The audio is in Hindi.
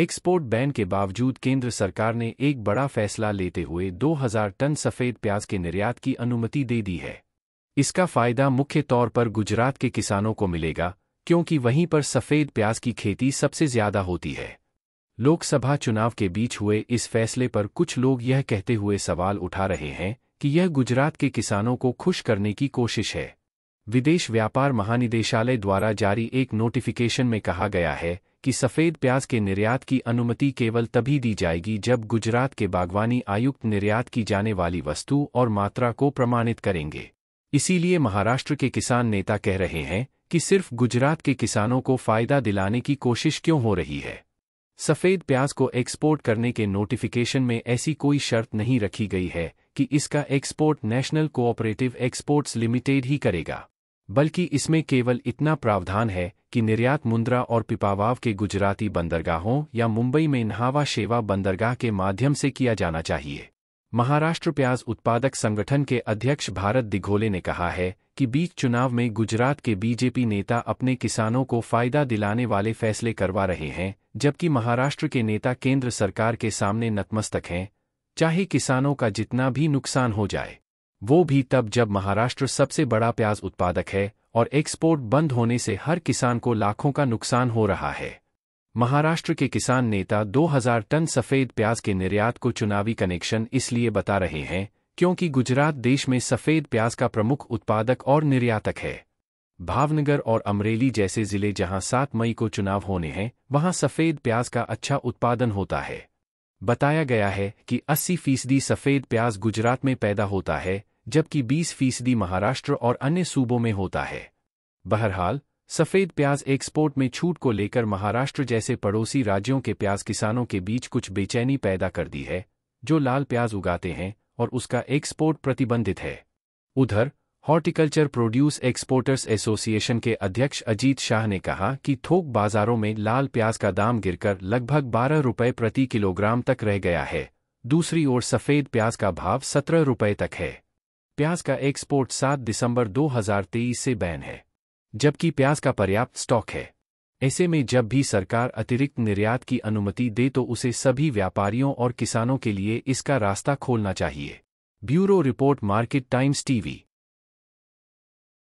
एक्सपोर्ट बैन के बावजूद केंद्र सरकार ने एक बड़ा फैसला लेते हुए 2000 टन सफ़ेद प्याज के निर्यात की अनुमति दे दी है इसका फ़ायदा मुख्य तौर पर गुजरात के किसानों को मिलेगा क्योंकि वहीं पर सफ़ेद प्याज की खेती सबसे ज़्यादा होती है लोकसभा चुनाव के बीच हुए इस फैसले पर कुछ लोग यह कहते हुए सवाल उठा रहे हैं कि यह गुजरात के किसानों को खुश करने की कोशिश है विदेश व्यापार महानिदेशालय द्वारा जारी एक नोटिफिकेशन में कहा गया है कि सफ़ेद प्याज के निर्यात की अनुमति केवल तभी दी जाएगी जब गुजरात के बागवानी आयुक्त निर्यात की जाने वाली वस्तु और मात्रा को प्रमाणित करेंगे इसीलिए महाराष्ट्र के किसान नेता कह रहे हैं कि सिर्फ गुजरात के किसानों को फ़ायदा दिलाने की कोशिश क्यों हो रही है सफ़ेद प्याज को एक्सपोर्ट करने के नोटिफिकेशन में ऐसी कोई शर्त नहीं रखी गई है कि इसका export national cooperative exports limited ही करेगा बल्कि इसमें केवल इतना प्रावधान है कि निर्यात मुंद्रा और पिपावाव के गुजराती बंदरगाहों या मुंबई में नहावा शेवा बंदरगाह के माध्यम से किया जाना चाहिए महाराष्ट्र प्याज उत्पादक संगठन के अध्यक्ष भारत दिघोले ने कहा है कि बीच चुनाव में गुजरात के बीजेपी नेता अपने किसानों को फायदा दिलाने वाले फैसले करवा रहे हैं जबकि महाराष्ट्र के नेता केंद्र सरकार के सामने नतमस्तक हैं चाहे किसानों का जितना भी नुकसान हो जाए वो भी तब जब महाराष्ट्र सबसे बड़ा प्याज उत्पादक है और एक्सपोर्ट बंद होने से हर किसान को लाखों का नुकसान हो रहा है महाराष्ट्र के किसान नेता 2000 टन सफ़ेद प्याज के निर्यात को चुनावी कनेक्शन इसलिए बता रहे हैं क्योंकि गुजरात देश में सफ़ेद प्याज का प्रमुख उत्पादक और निर्यातक है भावनगर और अमरेली जैसे जिले जहां 7 मई को चुनाव होने हैं वहां सफ़ेद प्याज का अच्छा उत्पादन होता है बताया गया है कि 80 फीसदी सफ़ेद प्याज गुजरात में पैदा होता है जबकि 20 फीसदी महाराष्ट्र और अन्य सूबों में होता है बहरहाल सफ़ेद प्याज एक्सपोर्ट में छूट को लेकर महाराष्ट्र जैसे पड़ोसी राज्यों के प्याज किसानों के बीच कुछ बेचैनी पैदा कर दी है जो लाल प्याज उगाते हैं और उसका एक्सपोर्ट प्रतिबंधित है उधर हॉर्टिकल्चर प्रोड्यूस एक्सपोर्टर्स एसोसिएशन के अध्यक्ष अजीत शाह ने कहा कि थोक बाजारों में लाल प्याज का दाम गिरकर लगभग बारह रुपये प्रति किलोग्राम तक रह गया है दूसरी ओर सफ़ेद प्याज का भाव सत्रह रुपये तक है प्याज का एक्सपोर्ट 7 दिसंबर 2023 से बैन है जबकि प्याज का पर्याप्त स्टॉक है ऐसे में जब भी सरकार अतिरिक्त निर्यात की अनुमति दे तो उसे सभी व्यापारियों और किसानों के लिए इसका रास्ता खोलना चाहिए bureau report Market Times TV